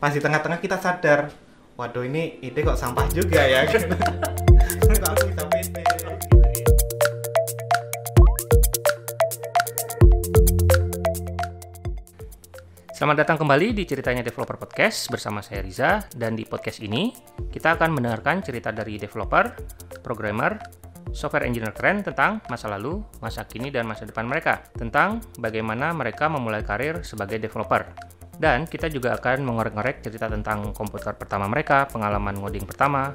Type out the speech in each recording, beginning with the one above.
pas di tengah-tengah kita sadar waduh ini ide kok sampah juga ya Selamat datang kembali di Ceritanya Developer Podcast bersama saya Riza dan di podcast ini kita akan mendengarkan cerita dari developer, programmer, software engineer keren tentang masa lalu, masa kini, dan masa depan mereka tentang bagaimana mereka memulai karir sebagai developer. Dan kita juga akan mengorek-ngorek cerita tentang komputer pertama mereka, pengalaman ngoding pertama,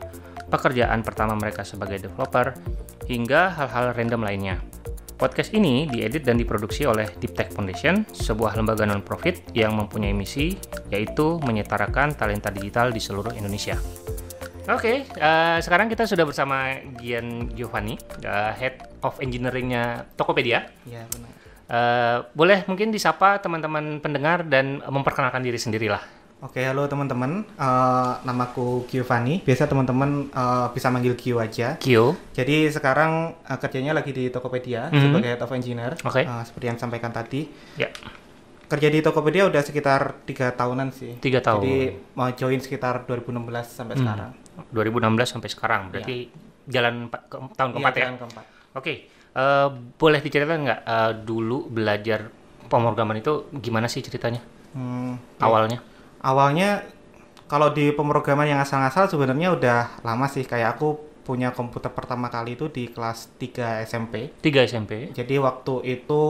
pekerjaan pertama mereka sebagai developer, hingga hal-hal random lainnya. Podcast ini diedit dan diproduksi oleh Deep Tech Foundation, sebuah lembaga non-profit yang mempunyai misi, yaitu menyetarakan talenta digital di seluruh Indonesia. Oke, okay, uh, eh, sekarang kita sudah bersama Gian Giovanni, uh, Head of Engineering-nya Tokopedia. Iya, benar. Eh, boleh mungkin disapa teman-teman pendengar dan memperkenalkan diri sendirilah. Oke, halo teman-teman. Uh, namaku Kyo Biasa teman-teman uh, bisa manggil Kyo aja. Kyo. Jadi sekarang uh, kerjanya lagi di Tokopedia mm -hmm. sebagai head of engineer. Oke. Okay. Uh, seperti yang sampaikan tadi. Ya. Kerja di Tokopedia udah sekitar tiga tahunan sih. Tiga tahun. Jadi mau join sekitar 2016 sampai hmm. sekarang. 2016 sampai sekarang. Berarti ya. jalan ke tahun iya, keempat ya. Jalan keempat. Oke. Okay. Uh, boleh diceritakan nggak uh, dulu belajar pemrograman itu gimana sih ceritanya? Hmm, awalnya? Awalnya kalau di pemrograman yang asal-asal sebenarnya udah lama sih kayak aku punya komputer pertama kali itu di kelas 3 SMP. 3 SMP. Jadi waktu itu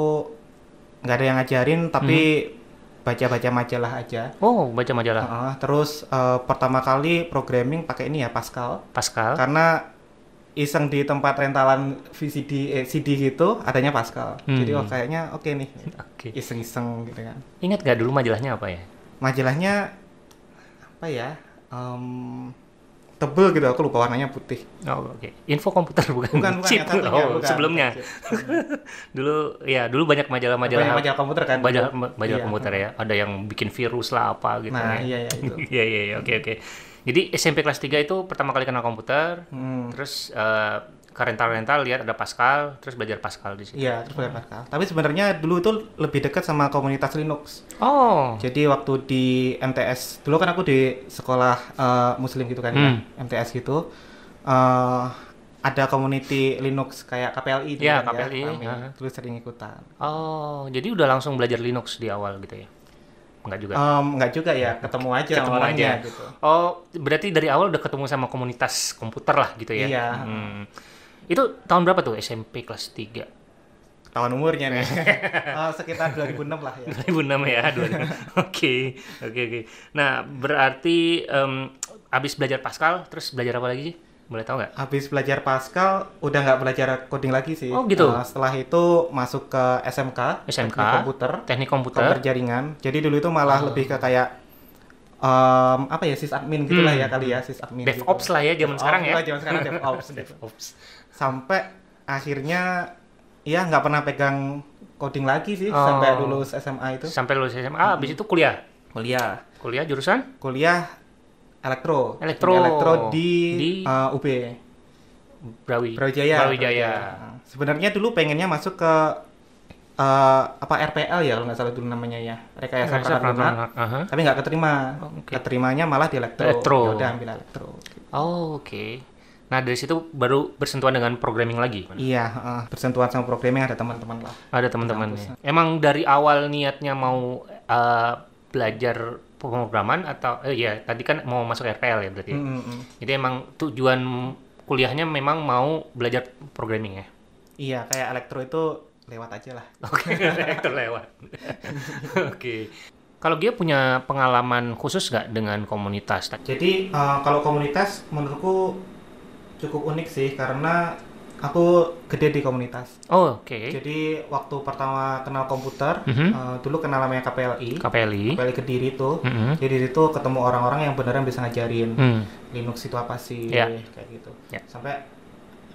nggak ada yang ngajarin tapi hmm. baca-baca majalah aja. Oh, baca majalah. Uh, terus uh, pertama kali programming pakai ini ya Pascal. Pascal. Karena iseng di tempat rentalan VCD eh, CD gitu adanya Pascal hmm. jadi oh kayaknya oke okay nih okay. iseng-iseng gitu kan ingat gak dulu majalahnya apa ya majalahnya apa ya um, tebel gitu aku lupa warnanya putih oh oke okay. info komputer bukan bukan, bukan, Cip, oh bukan, sebelumnya dulu ya dulu banyak majalah-majalah banyak majalah komputer kan majalah majalah iya. komputer ya ada yang bikin virus lah apa gitu nah kan ya. iya iya itu iya, iya iya oke oke jadi SMP kelas 3 itu pertama kali kenal komputer, hmm. terus uh, ke rental-rental lihat ada Pascal, terus belajar Pascal di sini. Iya, terus belajar Pascal. Tapi sebenarnya dulu itu lebih dekat sama komunitas Linux. Oh. Jadi waktu di MTS, dulu kan aku di sekolah uh, muslim gitu kan ya, hmm. ya, MTS gitu. Uh, ada community Linux kayak KPLI itu iya, kan ya, kan KPLI, ya. Kami, uh -huh. Terus sering ikutan. Oh, jadi udah langsung belajar Linux di awal gitu ya. Enggak juga. Um, enggak juga ya, ketemu aja ketemu sama orangnya aja. gitu. Oh, berarti dari awal udah ketemu sama komunitas komputer lah gitu ya. Iya. Hmm. Itu tahun berapa tuh SMP kelas 3? tahun umurnya nih. uh, sekitar 2006 lah ya. 2006 ya, Oke, oke oke. Nah, berarti um, abis belajar Pascal terus belajar apa lagi sih? boleh tahu nggak? Habis belajar Pascal, udah nggak belajar coding lagi sih. Oh gitu. Uh, setelah itu masuk ke SMK, SMK teknik komputer, teknik komputer, komputer jaringan. Jadi dulu itu malah hmm. lebih ke kayak um, apa ya admin gitu ya hmm. ya kali ya sysadmin. Gitu. DevOps gitu. lah ya zaman sekarang ya. Zaman sekarang DevOps. Gitu. DevOps. Sampai akhirnya ya nggak pernah pegang coding lagi sih oh. sampai lulus SMA itu. Sampai lulus SMA, hmm. abis itu kuliah. Kuliah. Kuliah jurusan? Kuliah elektro elektro elektro di, di... Uh, eh, UB Brawi Brawijaya Brawijaya iya. sebenarnya dulu pengennya masuk ke uh, apa RPL ya kalau nggak salah dulu namanya ya rekayasa perangkat lunak uh-huh. tapi nggak keterima okay. keterimanya malah di elektro, elektro. Ya udah ambil elektro oh oke okay. Nah dari situ baru bersentuhan dengan programming lagi. Iya, uh, bersentuhan sama programming ada teman-teman lah. Ada teman-teman. Ya. Emang dari awal niatnya mau uh, belajar pemrograman atau eh, ya tadi kan mau masuk RPL ya berarti. Mm -hmm. Jadi emang tujuan kuliahnya memang mau belajar programming ya. Iya, kayak elektro itu lewat aja lah. Oke, elektro lewat. Oke. Kalau dia punya pengalaman khusus nggak dengan komunitas? Jadi uh, kalau komunitas menurutku cukup unik sih karena aku gede di komunitas. Oh, oke. Okay. Jadi waktu pertama kenal komputer, mm -hmm. uh, dulu kenal namanya KPLI. KPLI. KPLI Kediri itu. Mm -hmm. Jadi itu ketemu orang-orang yang beneran bisa ngajarin mm. Linux itu apa sih yeah. kayak gitu. Yeah. Sampai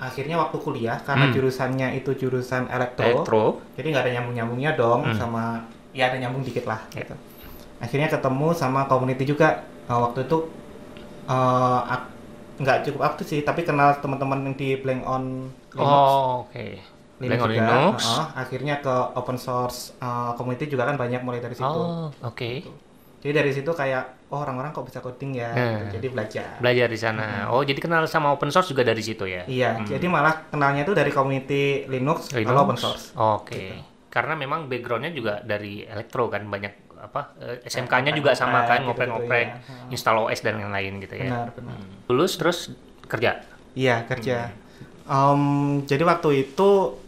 akhirnya waktu kuliah karena mm. jurusannya itu jurusan elektro. elektro. Jadi nggak ada nyambung-nyambungnya dong mm. sama ya ada nyambung dikit lah yeah. gitu. Akhirnya ketemu sama community juga. Uh, waktu itu uh, nggak cukup aktif sih tapi kenal teman-teman yang di Blank on Linux. Oh, oke. Okay. Linux, Blank juga. on Linux. Uh, akhirnya ke open source uh, community juga kan banyak mulai dari situ. Oh, oke. Okay. Gitu. Jadi dari situ kayak oh orang-orang kok bisa coding ya. Hmm. Jadi belajar. Belajar di sana. Hmm. Oh, jadi kenal sama open source juga dari situ ya. Iya, hmm. jadi malah kenalnya itu dari community Linux, Linux. kalau open source. Oke. Okay. Gitu. Karena memang backgroundnya juga dari elektro kan banyak apa eh, SMK-nya juga sama kan gitu ngoprek-ngoprek, gitu, ya. install OS dan lain-lain gitu ya. Benar, benar. Hmm. Lulus terus kerja. Iya, kerja. Hmm. Um, jadi waktu itu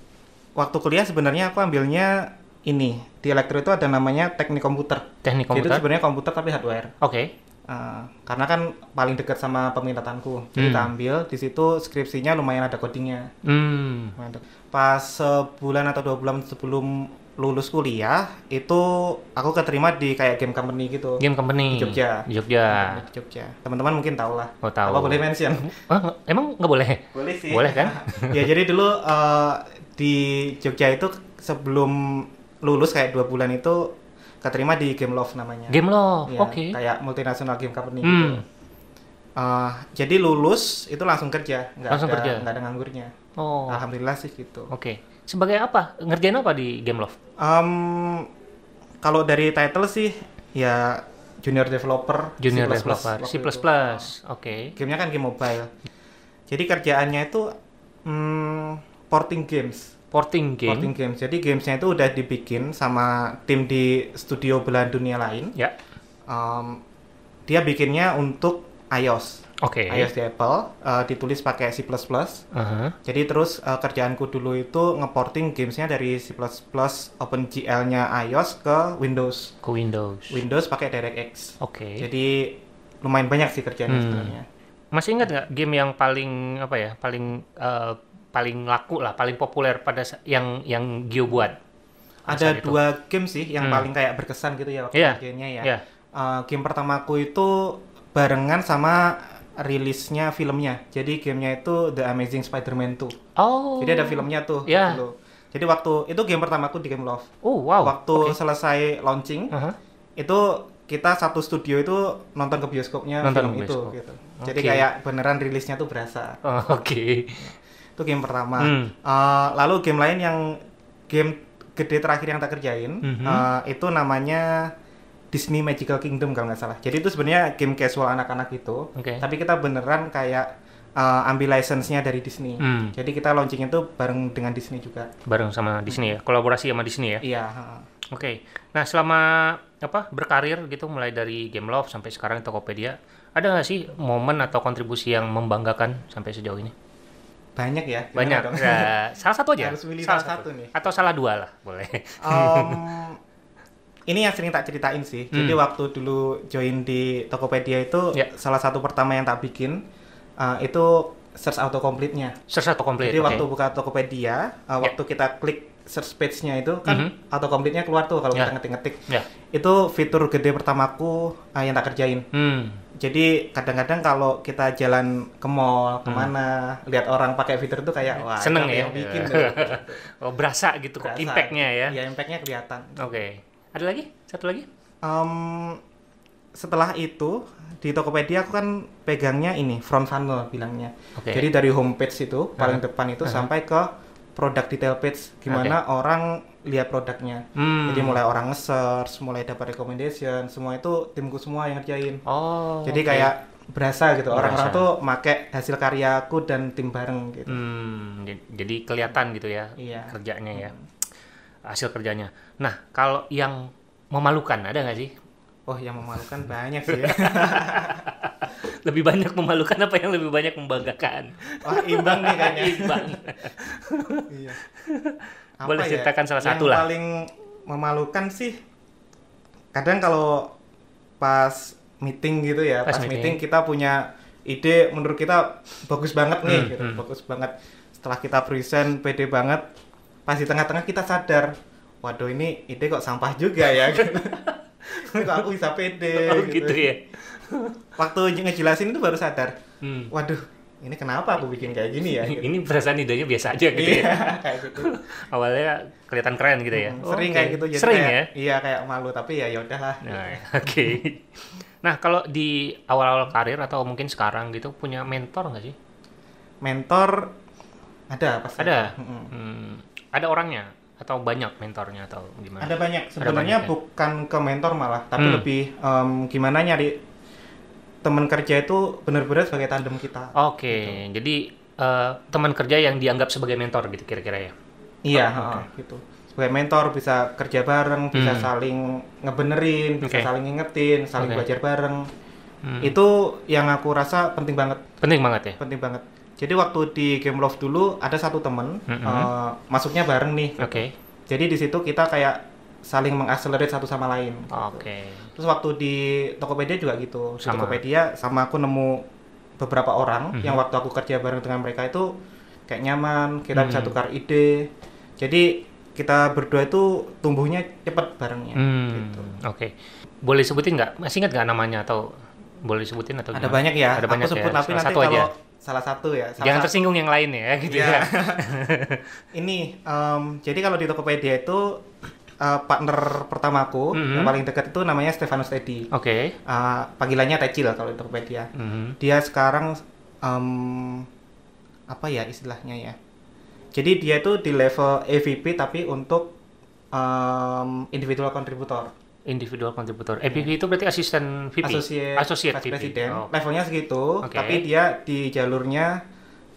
waktu kuliah sebenarnya aku ambilnya ini di elektro itu ada namanya teknik komputer. Teknik komputer. Jadi itu sebenarnya komputer tapi hardware. Oke. Okay. Uh, eh, karena kan paling dekat sama peminatanku, jadi hmm. kita ambil di situ skripsinya lumayan ada codingnya. Hmm. Pas sebulan atau dua bulan sebelum lulus kuliah itu aku keterima di kayak game company gitu. Game company. Di Jogja. Di Jogja. Di Jogja. Teman-teman mungkin tahu lah. Oh, tahu. Apa boleh mention? Oh, emang nggak boleh? Boleh sih. Boleh kan? ya jadi dulu uh, di Jogja itu sebelum lulus kayak dua bulan itu keterima di Game Love namanya. Game Love. Ya, Oke. Okay. Kayak multinasional game company hmm. gitu. Uh, jadi lulus itu langsung kerja, Gak langsung ada, kerja. nggak ada nganggurnya. Oh. Alhamdulillah sih gitu. Oke. Okay sebagai apa? Ngerjain apa di Game Love? Um, kalau dari title sih ya junior developer junior C++, developer C++ oke okay. nya kan game mobile jadi kerjaannya itu hmm, porting games porting game porting games jadi gamesnya itu udah dibikin sama tim di studio belahan dunia lain ya um, dia bikinnya untuk iOS. Oke. Okay. iOS di Apple, uh, ditulis pakai C++. Uh -huh. Jadi terus uh, kerjaanku dulu itu ngeporting gamesnya dari C++ OpenGL-nya iOS ke Windows. Ke Windows. Windows pakai DirectX. Oke. Okay. Jadi lumayan banyak sih kerjaannya hmm. sebenarnya. Masih ingat nggak game yang paling apa ya, paling uh, paling laku lah, paling populer pada yang yang Gio buat? Ada itu. dua game sih yang hmm. paling kayak berkesan gitu ya waktu yeah. Iya. ya. Yeah. Iya. Uh, game pertamaku itu barengan sama rilisnya filmnya. Jadi gamenya itu The Amazing Spider-Man 2. Oh. Jadi ada filmnya tuh. Iya. Gitu yeah. Jadi waktu itu game pertamaku di Game Love. Oh, wow. Waktu okay. selesai launching, uh -huh. itu kita satu studio itu nonton ke bioskopnya nonton film bioskop. itu gitu. Okay. Jadi kayak beneran rilisnya tuh berasa. Oh, oke. Okay. Itu game pertama. Hmm. Uh, lalu game lain yang game gede terakhir yang tak kerjain mm -hmm. uh, itu namanya Disney Magical Kingdom kalau nggak salah. Jadi itu sebenarnya game casual anak-anak itu. Okay. Tapi kita beneran kayak uh, ambil license-nya dari Disney. Hmm. Jadi kita launching itu bareng dengan Disney juga. Bareng sama Disney hmm. ya, kolaborasi sama Disney ya. Iya. Oke. Okay. Nah selama apa berkarir gitu mulai dari Game Love sampai sekarang Tokopedia, ada nggak sih momen atau kontribusi yang membanggakan sampai sejauh ini? Banyak ya. Banyak. Nah, salah satu aja. Harus salah, salah satu. satu nih. Atau salah dua lah, boleh. Um, ini yang sering tak ceritain sih. Hmm. Jadi waktu dulu join di Tokopedia itu yeah. salah satu pertama yang tak bikin uh, itu search auto complete nya Search auto complete. Jadi okay. waktu buka Tokopedia, uh, eh, yeah. waktu kita klik search page-nya itu kan mm -hmm. complete nya keluar tuh kalau yeah. kita ngetik-ngetik. Yeah. Itu fitur gede pertamaku uh, yang tak kerjain. Hmm. Jadi kadang-kadang kalau kita jalan ke mall hmm. kemana hmm. lihat orang pakai fitur itu kayak ya. wah seneng ya yang bikin. oh, berasa gitu berasa. kok impact-nya ya. Iya impact-nya kelihatan. Oke. Okay. Ada lagi? Satu lagi? Um, setelah itu di Tokopedia aku kan pegangnya ini front funnel bilangnya. Okay. Jadi dari homepage itu paling uh -huh. depan itu uh -huh. sampai ke produk detail page gimana okay. orang lihat produknya. Hmm. Jadi mulai orang nge-search, mulai dapat recommendation, semua itu timku semua yang ngerjain. Oh. Jadi okay. kayak berasa gitu orang-orang tuh make hasil karyaku dan tim bareng gitu. Hmm, jadi kelihatan gitu ya iya. kerjanya ya. Hmm hasil kerjanya. Nah, kalau yang memalukan ada nggak sih? Oh, yang memalukan banyak sih. Ya. lebih banyak memalukan apa yang lebih banyak membanggakan? Wah, imbang nih kayaknya. imbang. iya. Apa Boleh ya? ceritakan ya? salah satu lah. Yang paling memalukan sih kadang kalau pas meeting gitu ya, pas, pas meeting. meeting kita punya ide menurut kita bagus banget nih, hmm, gitu. hmm. bagus banget. Setelah kita present pede banget, pas di tengah-tengah kita sadar waduh ini ide kok sampah juga ya kok aku bisa pede oh, gitu. gitu ya waktu ngejelasin itu baru sadar hmm. waduh ini kenapa aku bikin kayak gini ya gitu. ini perasaan idenya biasa aja gitu ya iya, kayak gitu. awalnya kelihatan keren gitu ya hmm, sering okay. kayak gitu jadi sering kayak, ya iya kayak malu tapi ya yaudahlah nah, ya, oke okay. nah kalau di awal-awal karir atau mungkin sekarang gitu punya mentor nggak sih mentor ada pasti ada Hmm, hmm ada orangnya atau banyak mentornya atau gimana? Ada banyak. Sebenarnya ada banyak, ya? bukan ke mentor malah, tapi hmm. lebih um, gimana nyari teman kerja itu benar-benar sebagai tandem kita. Oke, okay. gitu. jadi uh, teman kerja yang dianggap sebagai mentor gitu kira-kira ya? Iya, oh, okay. gitu. Sebagai mentor bisa kerja bareng, hmm. bisa saling ngebenerin, okay. bisa saling ngingetin, saling okay. belajar bareng. Hmm. Itu yang aku rasa penting banget. Penting banget ya. Penting banget. Jadi waktu di Game Love dulu ada satu temen mm -hmm. uh, masuknya bareng nih. Oke. Okay. Jadi di situ kita kayak saling mengakselerate satu sama lain. Oke. Okay. Terus waktu di Tokopedia juga gitu. Di sama. Tokopedia sama aku nemu beberapa orang mm -hmm. yang waktu aku kerja bareng dengan mereka itu kayak nyaman, kita mm -hmm. bisa tukar ide. Jadi kita berdua itu tumbuhnya cepat barengnya. Hmm, gitu. Oke, okay. boleh sebutin nggak? Masih ingat nggak namanya atau boleh sebutin atau? Ada banyak ya. Ada aku banyak ya. sebut ya. tapi Salah nanti satu kalau salah satu ya. Salah Jangan satu. tersinggung yang lain ya, gitu yeah. ya. ini, um, jadi kalau di Tokopedia itu uh, partner pertamaku mm -hmm. yang paling dekat itu namanya Stefanus Teddy. Oke. Okay. Uh, eh, panggilannya Tecil kalau di Tokopedia. Mm -hmm. Dia sekarang um, apa ya istilahnya ya? Jadi dia itu di level EVP tapi untuk um, individual contributor individual contributor. EPV iya. yeah. itu berarti asisten VP, associate, associate VP. president. Oh. Levelnya segitu, okay. tapi dia di jalurnya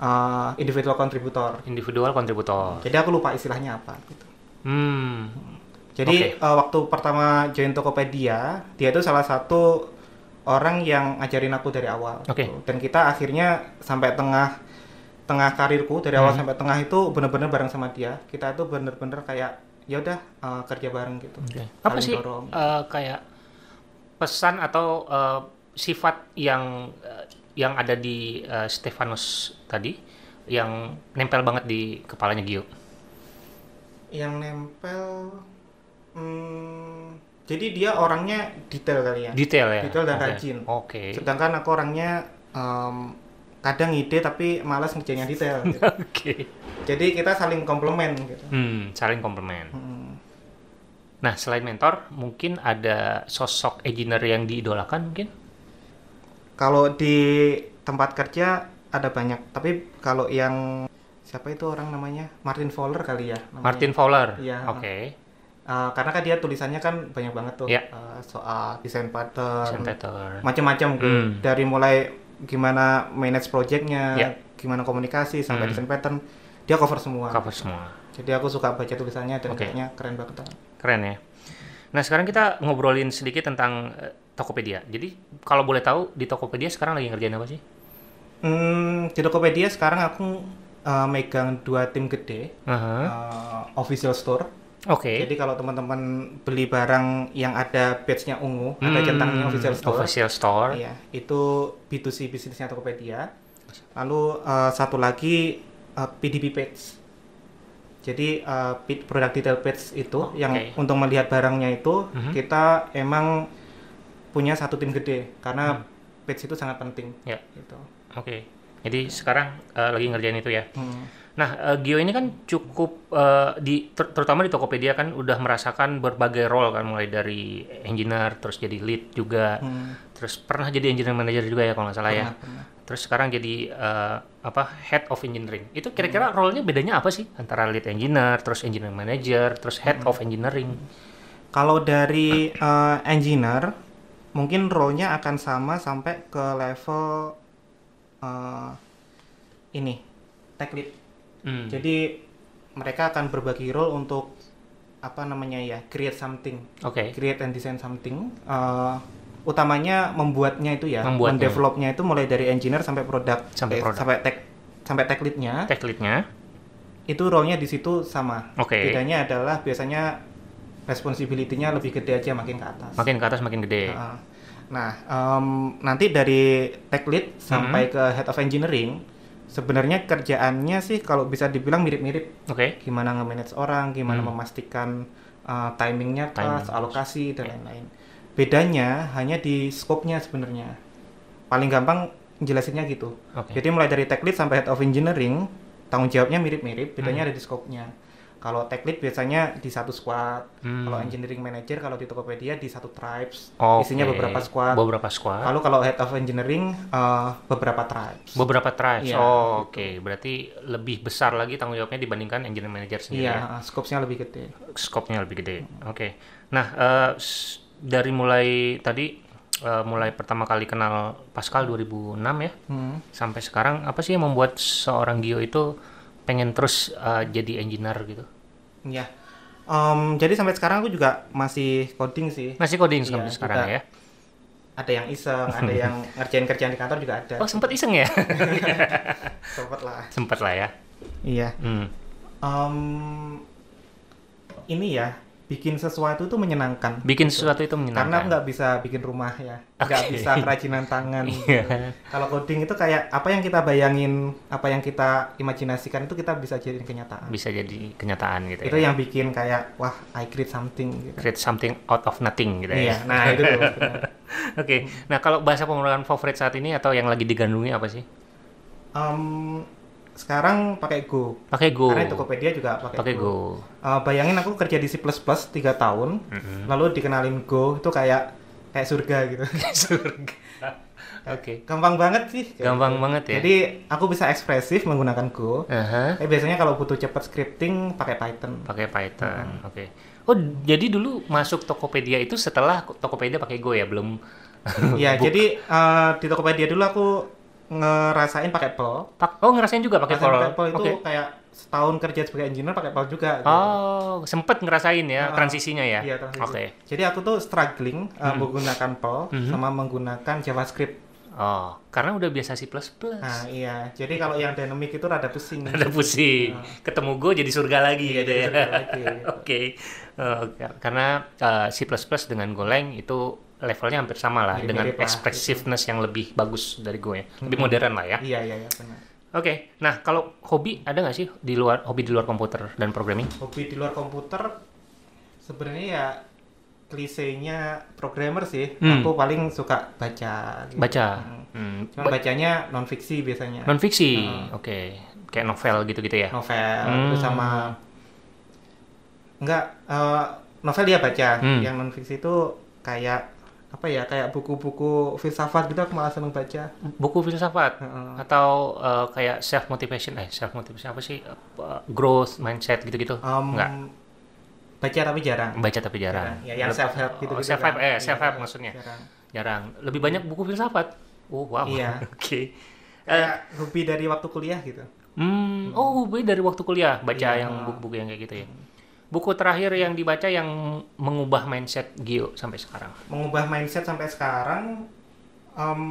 uh, individual contributor. Individual contributor. Jadi aku lupa istilahnya apa gitu. Hmm. Jadi okay. uh, eh, waktu pertama join Tokopedia, dia itu salah satu orang yang ngajarin aku dari awal. Oke. Okay. Gitu. Dan kita akhirnya sampai tengah tengah karirku dari awal hmm. sampai tengah itu benar-benar bareng sama dia. Kita itu benar-benar kayak ya udah uh, kerja bareng gitu. Okay. Apa sih dorong. Uh, kayak pesan atau uh, sifat yang uh, yang ada di uh, Stefanus tadi yang nempel banget di kepalanya Gio? Yang nempel hmm, jadi dia orangnya detail kali ya. Detail ya. Detail dan okay. rajin. Oke. Okay. Sedangkan aku orangnya um, kadang ide tapi malas ngerjainnya detail. Gitu. Oke. Okay. Jadi kita saling komplement gitu. Hmm, saling komplement. Hmm. Nah, selain mentor, mungkin ada sosok engineer yang diidolakan mungkin? Kalau di tempat kerja ada banyak, tapi kalau yang siapa itu orang namanya? Martin Fowler kali ya. Namanya. Martin Fowler. Iya. Oke. Okay. Uh, eh, karena kan dia tulisannya kan banyak banget tuh yeah. Iya. uh, soal desain pattern, pattern. macam-macam gitu. hmm. dari mulai gimana manage projectnya, yeah. gimana komunikasi sampai hmm. design pattern, dia cover semua. Cover semua. Jadi aku suka baca tulisannya dan kayaknya keren banget. Keren ya. Nah sekarang kita ngobrolin sedikit tentang uh, Tokopedia. Jadi kalau boleh tahu di Tokopedia sekarang lagi ngerjain apa sih? Hmm, di Tokopedia sekarang aku uh, megang dua tim gede, uh -huh. uh, official store Oke. Okay. Jadi kalau teman-teman beli barang yang ada badge-nya ungu, hmm, ada centangnya official store. Official store. Iya, itu B2C bisnisnya Tokopedia. Lalu uh, satu lagi uh, eh, PDB page. Jadi uh, product detail page itu okay. yang untuk melihat barangnya itu mm-hmm. kita emang punya satu tim gede karena mm. page itu sangat penting. Ya. Gitu. Oke. Okay. Jadi sekarang uh, lagi ngerjain itu ya. Mm. Nah, uh, Gio ini kan cukup uh, di ter terutama di Tokopedia kan udah merasakan berbagai role kan mulai dari engineer terus jadi lead juga. Hmm. Terus pernah jadi engineer manager juga ya kalau nggak salah ya. pernah, ya. Pernah. Terus sekarang jadi uh, apa head of engineering. Itu kira-kira hmm. role-nya bedanya apa sih antara lead engineer, terus engineer manager, terus head hmm. of engineering? Hmm. Kalau dari uh, engineer mungkin role-nya akan sama sampai ke level uh, ini tech lead Hmm. Jadi mereka akan berbagi role untuk apa namanya ya create something, okay. create and design something. Uh, utamanya membuatnya itu ya, membuatnya. mendevelopnya itu mulai dari engineer sampai produk, sampai, eh, product. sampai tech, sampai tech leadnya. Tech leadnya. Itu role-nya di situ sama. Okay. Bedanya adalah biasanya responsibility-nya lebih gede aja makin ke atas. Makin ke atas makin gede. Uh, nah, um, nanti dari tech lead sampai hmm. ke head of engineering sebenarnya kerjaannya sih kalau bisa dibilang mirip-mirip. Oke. Okay. Gimana nge-manage orang, gimana hmm. memastikan uh, timingnya pas, Timing. alokasi dan iya. lain-lain. Okay. Bedanya hanya di scope-nya sebenarnya. Paling gampang jelasinnya gitu. Okay. Jadi mulai dari tech lead sampai head of engineering, tanggung jawabnya mirip-mirip, bedanya hmm. ada di scope-nya. Kalau tech lead biasanya di satu squad. Hmm. Kalau engineering manager kalau di Tokopedia di satu tribes. Okay. Isinya beberapa squad. Beberapa squad. Lalu kalau head of engineering uh, beberapa tribes. Beberapa tribes. Yeah, oh, gitu. oke. Okay. Berarti lebih besar lagi tanggung jawabnya dibandingkan engineering manager sendiri. Iya, yeah, ya? skopnya lebih gede. Skopnya lebih gede. Oke. Okay. Nah, uh, dari mulai tadi uh, mulai pertama kali kenal Pascal 2006 ya hmm. sampai sekarang apa sih yang membuat seorang Gio itu pengen terus uh, jadi engineer gitu Iya. Um, jadi sampai sekarang aku juga masih coding sih. Masih coding ya, sampai iya, sekarang juga. ya. Ada yang iseng, ada yang ngerjain kerjaan di kantor juga ada. Oh sempat iseng ya? sempat lah. Sempat lah ya. Iya. Hmm. Um, ini ya bikin sesuatu itu menyenangkan. Bikin gitu. sesuatu itu menyenangkan. Karena nggak bisa bikin rumah ya, nggak okay. bisa kerajinan tangan. yeah. Gitu. Kalau coding itu kayak apa yang kita bayangin, apa yang kita imajinasikan itu kita bisa jadi kenyataan. Bisa jadi kenyataan gitu. Itu ya. yang bikin kayak wah I create something. Gitu. Create something out of nothing gitu ya. Iya, nah itu. Oke, okay. nah kalau bahasa pemrograman favorit saat ini atau yang lagi digandungi apa sih? Um, sekarang pakai Go. Pakai Go. Karena Tokopedia juga pakai, pakai Go. Go. Uh, bayangin aku kerja di C++ 3 tahun, mm -hmm. lalu dikenalin Go itu kayak kayak surga gitu. surga. Oke. Okay. Gampang banget sih. Gampang gitu. banget ya. Jadi aku bisa ekspresif menggunakan Go. Uh -huh. Eh, biasanya kalau butuh cepat scripting pakai Python. Pakai Python. Hmm. Oke. Okay. Oh, jadi dulu masuk Tokopedia itu setelah Tokopedia pakai Go ya, belum Iya, jadi uh, di Tokopedia dulu aku ngerasain pakai pol. Oh ngerasain juga pakai pol. Pakai pol itu okay. kayak setahun kerja sebagai engineer pakai pol juga. Gitu. Oh sempet ngerasain ya uh, transisinya ya. Iya transisi. Oke. Okay. Jadi aku tuh struggling eh, hmm. menggunakan pol hmm. sama menggunakan JavaScript. Oh, karena udah biasa C++. Nah, iya. Jadi kalau yang dynamic itu rada pusing. Rada pusing. Ketemu Go jadi surga lagi iya, gitu ya. Oke. okay. Uh, karena uh, C++ dengan Golang itu levelnya hampir sama lah mirip, dengan gitu. expressiveness yang lebih bagus dari gue ya. Lebih hmm. modern lah ya. Iya iya iya benar. Oke, okay. nah kalau hobi ada nggak sih di luar hobi di luar komputer dan programming? Hobi di luar komputer sebenarnya ya klisenya programmer sih. Hmm. Aku paling suka baca. Gitu. Baca. Hmm. hmm. Cuma ba bacanya non fiksi biasanya. Non fiksi, hmm. oke. Okay. Kayak novel gitu-gitu ya. Novel, hmm. terus sama nggak uh, novel dia baca. Hmm. Yang non fiksi itu kayak apa ya kayak buku-buku filsafat gitu aku malah seneng baca buku filsafat uh atau uh, kayak self motivation eh self motivation apa sih uh, growth mindset gitu-gitu um, enggak baca tapi jarang baca tapi jarang, ya yang self help gitu, -gitu oh, kan. self help eh iya, self help maksudnya jarang. jarang lebih banyak buku filsafat oh wow iya. oke okay. Eh, uh, hobi dari waktu kuliah gitu hmm, hmm, oh hobi dari waktu kuliah baca iya, yang buku-buku yang kayak gitu ya hmm buku terakhir yang dibaca yang mengubah mindset Gio sampai sekarang? Mengubah mindset sampai sekarang um,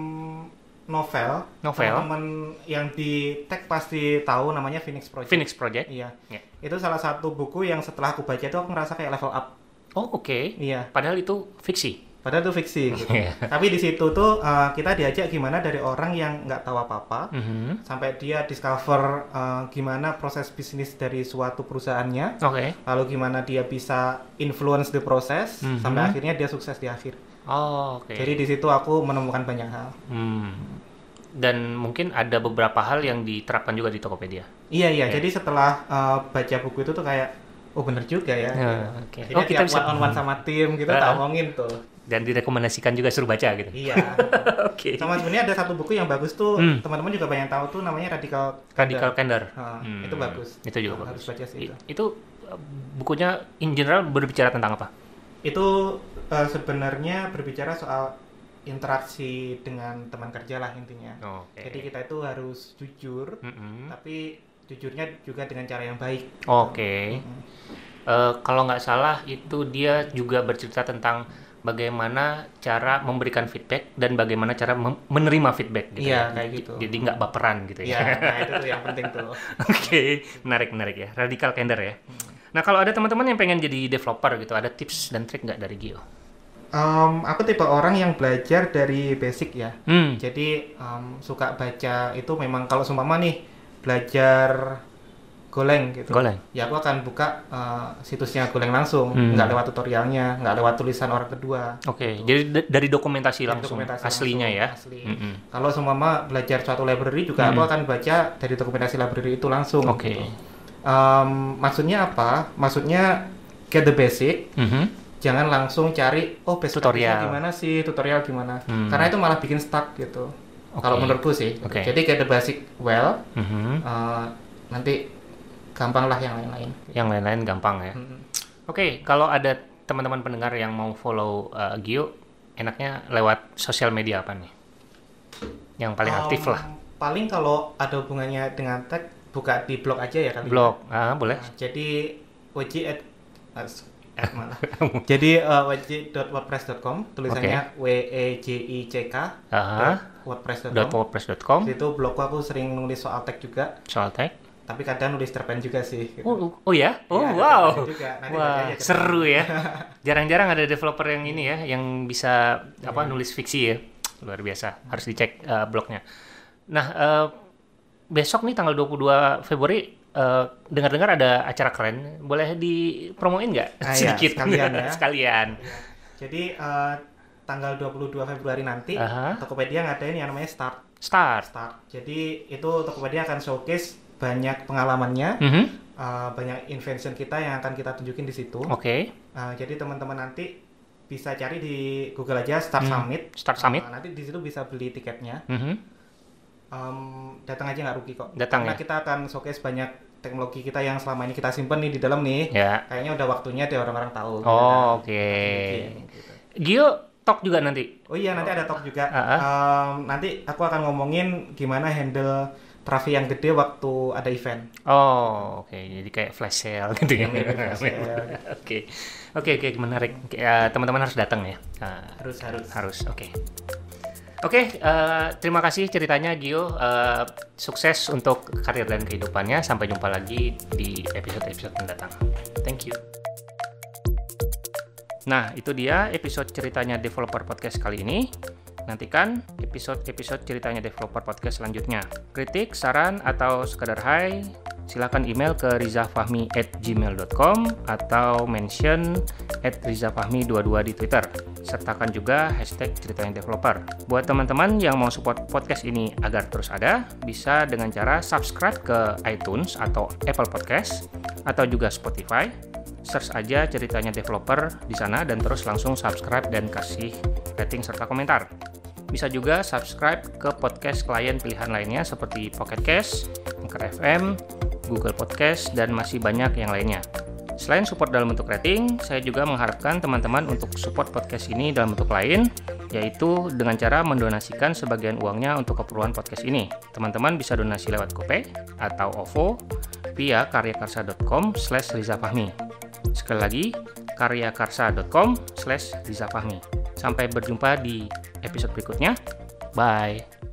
novel. Novel. Teman yang di tag pasti tahu namanya Phoenix Project. Phoenix Project. Iya. Yeah. Itu salah satu buku yang setelah aku baca itu aku ngerasa kayak level up. Oh oke. Okay. Iya. Padahal itu fiksi. Padahal itu fiksi. Gitu. Yeah. Tapi di situ tuh uh, kita diajak gimana dari orang yang nggak tahu apa-apa mm -hmm. sampai dia discover uh, gimana proses bisnis dari suatu perusahaannya. Okay. Lalu gimana dia bisa influence the proses mm -hmm. sampai akhirnya dia sukses di akhir. Oh, Okay. Jadi di situ aku menemukan banyak hal. mm. Dan mungkin ada beberapa hal yang diterapkan juga di Tokopedia. Iya, iya. Okay. Jadi setelah uh, baca buku itu tuh kayak oh bener juga ya. Oh, ya, okay. Jadi Oh, kita bisa one on one sama tim kita gitu, uh, -huh. ngomongin tuh dan direkomendasikan juga suruh baca gitu. Iya. Oke. Okay. Sama sebenarnya ada satu buku yang bagus tuh hmm. teman-teman juga banyak tahu tuh namanya Radical Radical Candor. hmm. Itu bagus. Itu juga nah, bagus. Harus baca sih itu. itu bukunya in general berbicara tentang apa? Itu uh, sebenarnya berbicara soal interaksi dengan teman kerja lah intinya. Okay. Jadi kita itu harus jujur, mm -hmm. tapi jujurnya juga dengan cara yang baik. Oke. Okay. Mm -hmm. uh, eh, kalau nggak salah itu dia juga bercerita tentang bagaimana cara memberikan feedback dan bagaimana cara menerima feedback gitu ya, ya. kayak gitu jadi nggak baperan gitu ya, ya nah itu yang penting tuh oke okay. menarik menarik ya radikal candor ya hmm. nah kalau ada teman-teman yang pengen jadi developer gitu ada tips dan trik nggak dari Gio um, aku tipe orang yang belajar dari basic ya hmm. jadi um, suka baca itu memang kalau sumpama nih belajar Goleng gitu. Goleng. Ya aku akan buka uh, situsnya Goleng langsung, hmm. nggak lewat tutorialnya, nggak lewat tulisan orang kedua. Oke, okay. gitu. jadi dari dokumentasi dari langsung dokumentasi aslinya langsung, ya. Asli. Mm -hmm. Kalau semua belajar suatu library juga mm -hmm. aku akan baca dari dokumentasi library itu langsung. Oke. Okay. Gitu. Um, maksudnya apa? Maksudnya get the basic. Mm -hmm. Jangan langsung cari oh basic tutorial gimana sih, tutorial gimana. Mm. Karena itu malah bikin stuck gitu. Okay. Kalau menurutku sih. Okay. Jadi kayak the basic well. Mm -hmm. uh, nanti gampang lah yang lain-lain yang lain-lain gampang ya hmm. oke okay, kalau ada teman-teman pendengar yang mau follow uh, Gio enaknya lewat sosial media apa nih yang paling um, aktif lah paling kalau ada hubungannya dengan tag buka di blog aja ya kan blog ya? ah boleh nah, jadi wj at, uh, malah jadi uh, eh, wj.wordpress.com tulisannya okay. w e j i c k uh -huh. wordpress.com wordpress itu blogku aku sering nulis soal tag juga soal tag tapi kadang nulis cerpen juga sih. Gitu. Oh, oh ya? Iya, oh ya, wow. Nanti wow. seru ya. Jarang-jarang ada developer yang ini ya, yang bisa yeah. apa nulis fiksi ya. Luar biasa. Harus dicek uh, blognya. Nah, uh, besok nih tanggal 22 Februari uh, dengar-dengar ada acara keren. Boleh dipromoin nggak? Ah, iya. Sedikit. Ya, sekalian ya. sekalian. Ya. Jadi uh, tanggal 22 Februari nanti uh -huh. Tokopedia ngadain yang namanya Start. Start. Start. Jadi itu Tokopedia akan showcase banyak pengalamannya, mm -hmm. uh, banyak invention kita yang akan kita tunjukin di situ. Oke. Okay. Uh, eh, jadi teman-teman nanti bisa cari di Google aja Start mm. Summit. Start Summit. Uh, nanti di situ bisa beli tiketnya. Mm -hmm. um, datang aja nggak rugi kok. Datang Karena ya. kita akan showcase banyak teknologi kita yang selama ini kita simpen nih di dalam nih. Yeah. Kayaknya udah waktunya deh orang-orang tahu. Oh iya, nah. oke. Okay. Gitu. Gio talk juga nanti. Oh iya nanti ada talk juga. Uh -huh. um, nanti aku akan ngomongin gimana handle trafi yang gede waktu ada event. Oh, oke. Okay. Jadi kayak flash sale gitu ya. Iya, iya, iya. Oke, oke, oke. Menarik. teman eh, teman-teman harus datang ya. Uh, harus, harus. Harus. Oke. Okay. Oke, okay, uh, eh, terima kasih ceritanya Gio. Uh, sukses untuk karir dan kehidupannya. Sampai jumpa lagi di episode-episode mendatang. Thank you. Nah, itu dia episode ceritanya Developer Podcast kali ini. Nantikan episode-episode ceritanya developer podcast selanjutnya. Kritik, saran, atau sekadar hai, silakan email ke rizafahmi at gmail.com atau mention at rizafahmi22 di Twitter. Sertakan juga hashtag ceritanya developer. Buat teman-teman yang mau support podcast ini agar terus ada, bisa dengan cara subscribe ke iTunes atau Apple Podcast atau juga Spotify. Search aja ceritanya developer di sana dan terus langsung subscribe dan kasih rating serta komentar. Bisa juga subscribe ke podcast klien pilihan lainnya seperti Pocket Cash, Anchor FM, Google Podcast, dan masih banyak yang lainnya. Selain support dalam bentuk rating, saya juga mengharapkan teman-teman untuk support podcast ini dalam bentuk lain, yaitu dengan cara mendonasikan sebagian uangnya untuk keperluan podcast ini. Teman-teman bisa donasi lewat GoPay atau OVO via karyakarsa.com slash rizafahmi. Sekali lagi, karyakarsa.com slash rizafahmi. Sampai berjumpa di episode berikutnya. Bye.